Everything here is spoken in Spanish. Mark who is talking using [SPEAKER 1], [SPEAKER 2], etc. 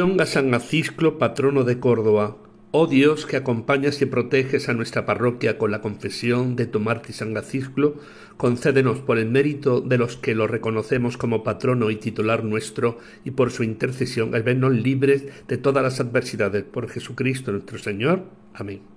[SPEAKER 1] a San Acisclo, patrono de Córdoba. Oh Dios, que acompañas y proteges a nuestra parroquia con la confesión de tu mártir San Acisclo, concédenos por el mérito de los que lo reconocemos como patrono y titular nuestro, y por su intercesión, el vernos libres de todas las adversidades. Por Jesucristo nuestro Señor. Amén.